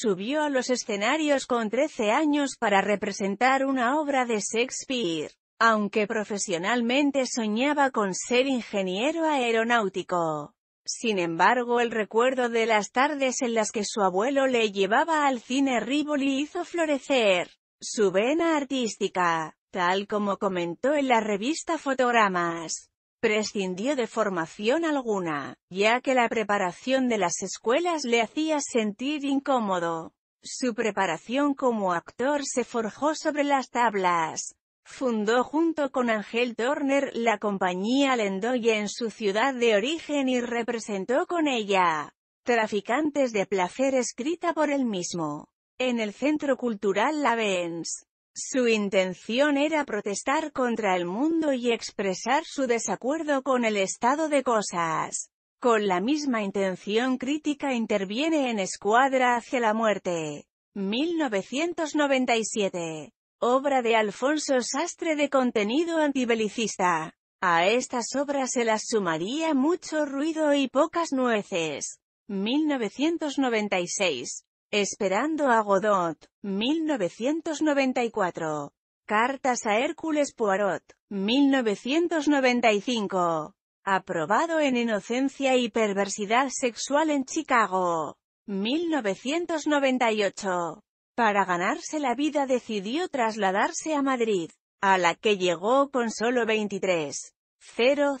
subió a los escenarios con 13 años para representar una obra de Shakespeare, aunque profesionalmente soñaba con ser ingeniero aeronáutico. Sin embargo el recuerdo de las tardes en las que su abuelo le llevaba al cine Rivoli hizo florecer su vena artística, tal como comentó en la revista Fotogramas. Prescindió de formación alguna, ya que la preparación de las escuelas le hacía sentir incómodo. Su preparación como actor se forjó sobre las tablas. Fundó junto con Ángel Turner la compañía Lendoya en su ciudad de origen y representó con ella Traficantes de Placer escrita por él mismo. En el Centro Cultural La Vence, su intención era protestar contra el mundo y expresar su desacuerdo con el estado de cosas. Con la misma intención crítica interviene en Escuadra hacia la muerte. 1997. Obra de Alfonso Sastre de contenido antibelicista. A estas obras se las sumaría mucho ruido y pocas nueces. 1996. Esperando a Godot, 1994. Cartas a Hércules Poirot, 1995. Aprobado en Inocencia y Perversidad Sexual en Chicago, 1998. Para ganarse la vida decidió trasladarse a Madrid, a la que llegó con solo 23. 000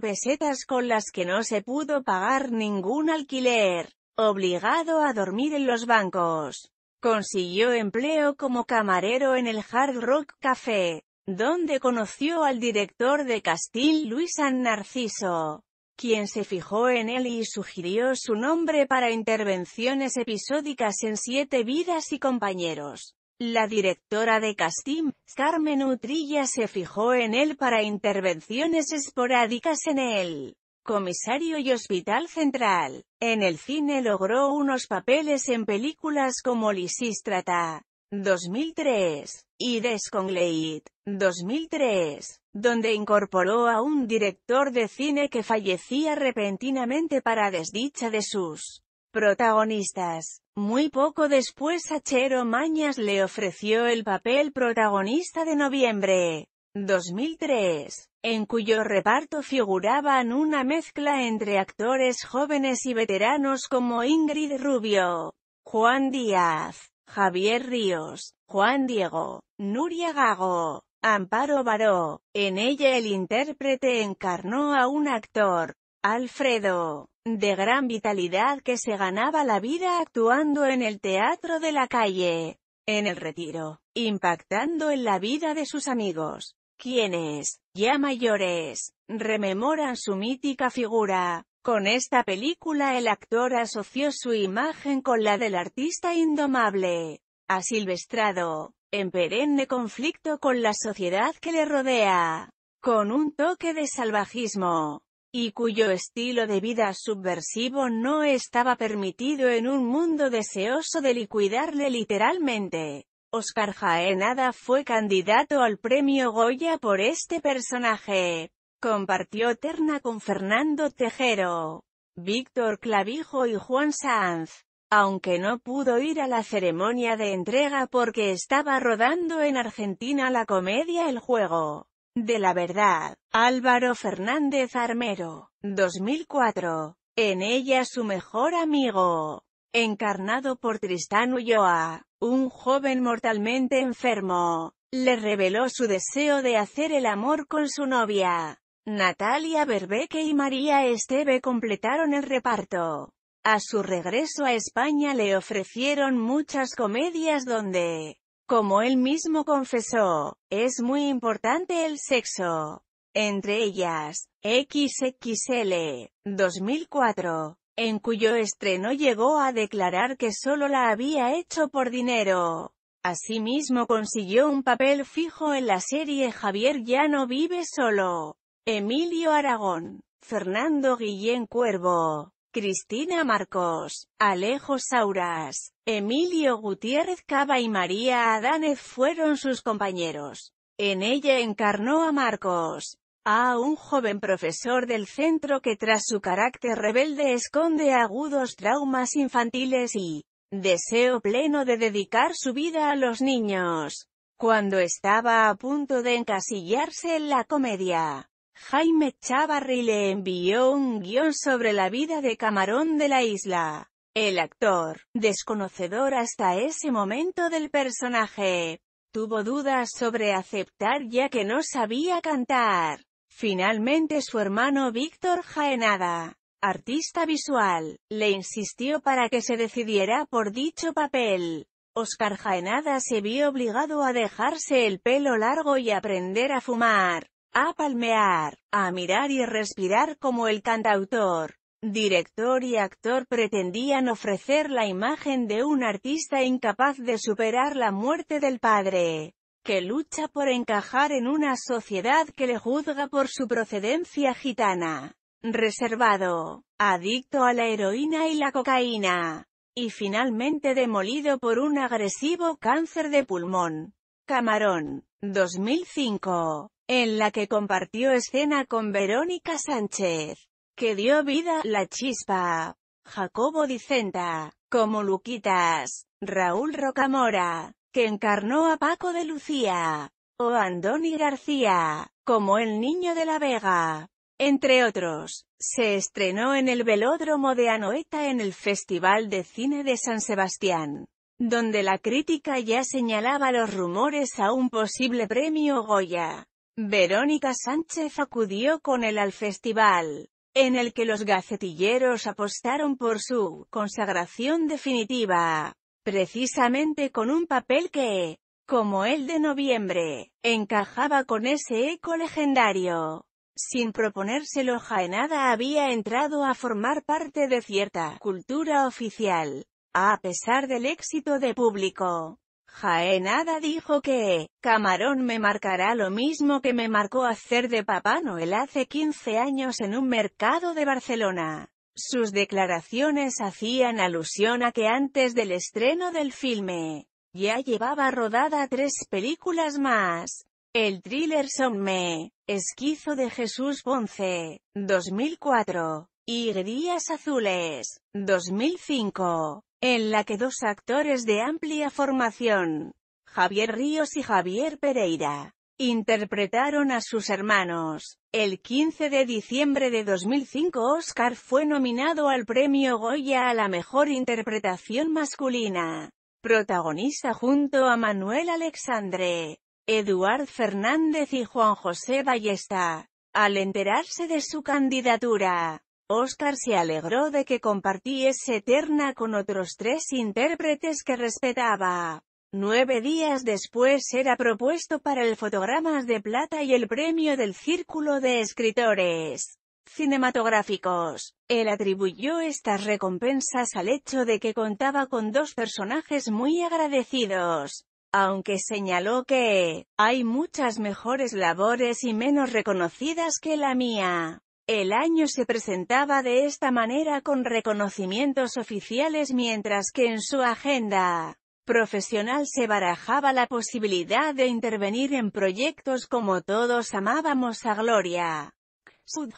pesetas con las que no se pudo pagar ningún alquiler obligado a dormir en los bancos. Consiguió empleo como camarero en el Hard Rock Café, donde conoció al director de Castil, Luis San Narciso, quien se fijó en él y sugirió su nombre para intervenciones episódicas en Siete Vidas y Compañeros. La directora de Castil, Carmen Utrilla se fijó en él para intervenciones esporádicas en él comisario y hospital central. En el cine logró unos papeles en películas como Lisístrata, 2003, y Descongleit, 2003, donde incorporó a un director de cine que fallecía repentinamente para desdicha de sus protagonistas. Muy poco después a Mañas le ofreció el papel protagonista de noviembre, 2003, en cuyo reparto figuraban una mezcla entre actores jóvenes y veteranos como Ingrid Rubio, Juan Díaz, Javier Ríos, Juan Diego, Nuria Gago, Amparo Baró. En ella el intérprete encarnó a un actor, Alfredo, de gran vitalidad que se ganaba la vida actuando en el teatro de la calle, en el retiro, impactando en la vida de sus amigos quienes, ya mayores, rememoran su mítica figura. Con esta película el actor asoció su imagen con la del artista indomable, asilvestrado, en perenne conflicto con la sociedad que le rodea, con un toque de salvajismo, y cuyo estilo de vida subversivo no estaba permitido en un mundo deseoso de liquidarle literalmente. Oscar Jaenada fue candidato al premio Goya por este personaje. Compartió terna con Fernando Tejero, Víctor Clavijo y Juan Sanz, aunque no pudo ir a la ceremonia de entrega porque estaba rodando en Argentina la comedia El Juego. De la verdad, Álvaro Fernández Armero, 2004. En ella su mejor amigo encarnado por Tristán Ulloa, un joven mortalmente enfermo, le reveló su deseo de hacer el amor con su novia. Natalia Berbeque y María Esteve completaron el reparto. A su regreso a España le ofrecieron muchas comedias donde, como él mismo confesó, es muy importante el sexo. Entre ellas, XXL, 2004, en cuyo estreno llegó a declarar que solo la había hecho por dinero. Asimismo consiguió un papel fijo en la serie Javier ya no vive solo. Emilio Aragón, Fernando Guillén Cuervo, Cristina Marcos, Alejo Sauras, Emilio Gutiérrez Cava y María Adánez fueron sus compañeros. En ella encarnó a Marcos, a un joven profesor del centro que tras su carácter rebelde esconde agudos traumas infantiles y deseo pleno de dedicar su vida a los niños. Cuando estaba a punto de encasillarse en la comedia, Jaime Chavarri le envió un guión sobre la vida de Camarón de la isla. El actor, desconocedor hasta ese momento del personaje, tuvo dudas sobre aceptar ya que no sabía cantar. Finalmente su hermano Víctor Jaenada, artista visual, le insistió para que se decidiera por dicho papel. Oscar Jaenada se vio obligado a dejarse el pelo largo y aprender a fumar, a palmear, a mirar y respirar como el cantautor. Director y actor pretendían ofrecer la imagen de un artista incapaz de superar la muerte del padre que lucha por encajar en una sociedad que le juzga por su procedencia gitana, reservado, adicto a la heroína y la cocaína, y finalmente demolido por un agresivo cáncer de pulmón. Camarón, 2005, en la que compartió escena con Verónica Sánchez, que dio vida a La Chispa, Jacobo Dicenta, como Luquitas, Raúl Rocamora, que encarnó a Paco de Lucía, o Andoni García, como El Niño de la Vega. Entre otros, se estrenó en el Velódromo de Anoeta en el Festival de Cine de San Sebastián, donde la crítica ya señalaba los rumores a un posible premio Goya. Verónica Sánchez acudió con él al festival, en el que los gacetilleros apostaron por su consagración definitiva precisamente con un papel que, como el de noviembre, encajaba con ese eco legendario. Sin proponérselo Jaenada había entrado a formar parte de cierta cultura oficial. A pesar del éxito de público, Jaenada dijo que, Camarón me marcará lo mismo que me marcó hacer de Papá Noel hace 15 años en un mercado de Barcelona. Sus declaraciones hacían alusión a que antes del estreno del filme, ya llevaba rodada tres películas más. El thriller me, Esquizo de Jesús Ponce, 2004, y Grías Azules, 2005, en la que dos actores de amplia formación, Javier Ríos y Javier Pereira, interpretaron a sus hermanos. El 15 de diciembre de 2005 Oscar fue nominado al premio Goya a la mejor interpretación masculina. Protagonista junto a Manuel Alexandre, Eduard Fernández y Juan José Ballesta. Al enterarse de su candidatura, Oscar se alegró de que compartiese eterna con otros tres intérpretes que respetaba. Nueve días después era propuesto para el Fotogramas de Plata y el premio del Círculo de Escritores Cinematográficos. Él atribuyó estas recompensas al hecho de que contaba con dos personajes muy agradecidos aunque señaló que hay muchas mejores labores y menos reconocidas que la mía. El año se presentaba de esta manera con reconocimientos oficiales mientras que en su agenda profesional se barajaba la posibilidad de intervenir en proyectos como Todos amábamos a Gloria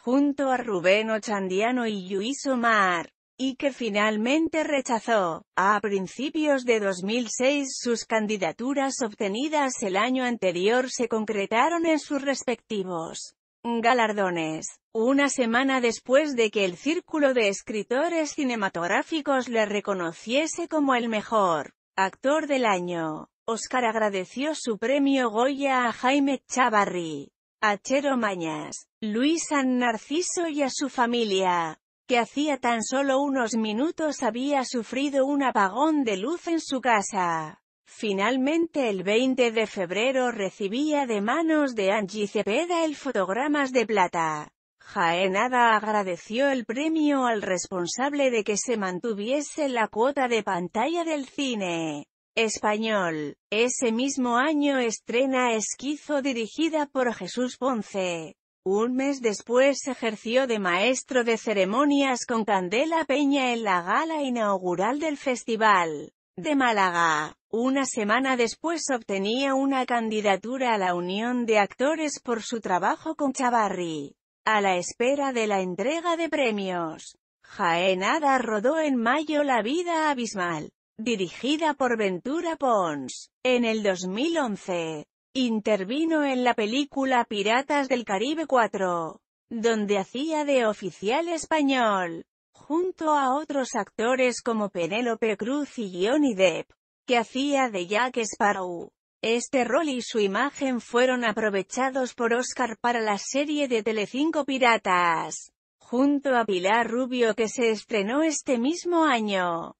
junto a Rubén Ochandiano y Luis Omar, y que finalmente rechazó, a principios de 2006 sus candidaturas obtenidas el año anterior se concretaron en sus respectivos galardones. Una semana después de que el Círculo de Escritores Cinematográficos le reconociese como el mejor Actor del Año. Oscar agradeció su premio Goya a Jaime Chavarri, a Chero Mañas, Luis San Narciso y a su familia, que hacía tan solo unos minutos había sufrido un apagón de luz en su casa. Finalmente el 20 de febrero recibía de manos de Angie Cepeda el fotogramas de plata. Jaenada agradeció el premio al responsable de que se mantuviese la cuota de pantalla del cine español. Ese mismo año estrena Esquizo dirigida por Jesús Ponce. Un mes después ejerció de maestro de ceremonias con Candela Peña en la gala inaugural del Festival de Málaga. Una semana después obtenía una candidatura a la Unión de Actores por su trabajo con Chavarri. A la espera de la entrega de premios, Jaenada rodó en mayo La vida abismal, dirigida por Ventura Pons. En el 2011, intervino en la película Piratas del Caribe 4, donde hacía de oficial español, junto a otros actores como Penélope Cruz y Johnny Depp, que hacía de Jack Sparrow. Este rol y su imagen fueron aprovechados por Oscar para la serie de Telecinco Piratas, junto a Pilar Rubio que se estrenó este mismo año.